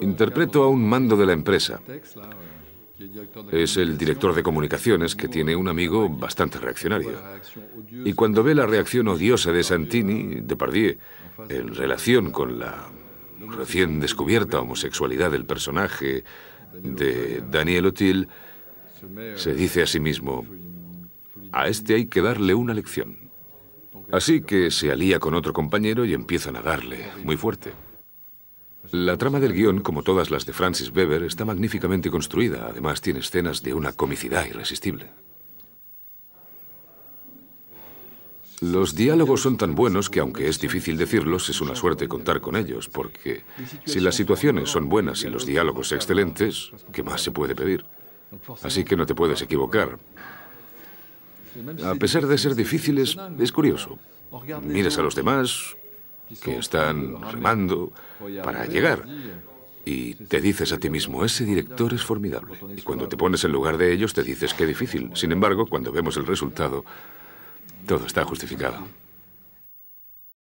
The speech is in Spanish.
Interpreto a un mando de la empresa. Es el director de comunicaciones que tiene un amigo bastante reaccionario. Y cuando ve la reacción odiosa de Santini, de Pardier, en relación con la recién descubierta homosexualidad del personaje de Daniel Otil, se dice a sí mismo, a este hay que darle una lección. Así que se alía con otro compañero y empiezan a darle muy fuerte. La trama del guión, como todas las de Francis Weber, está magníficamente construida. Además, tiene escenas de una comicidad irresistible. Los diálogos son tan buenos que, aunque es difícil decirlos, es una suerte contar con ellos, porque si las situaciones son buenas y los diálogos excelentes, ¿qué más se puede pedir? Así que no te puedes equivocar. A pesar de ser difíciles, es curioso. Miras a los demás, que están remando para llegar. Y te dices a ti mismo, ese director es formidable. Y cuando te pones en lugar de ellos te dices, qué difícil. Sin embargo, cuando vemos el resultado, todo está justificado.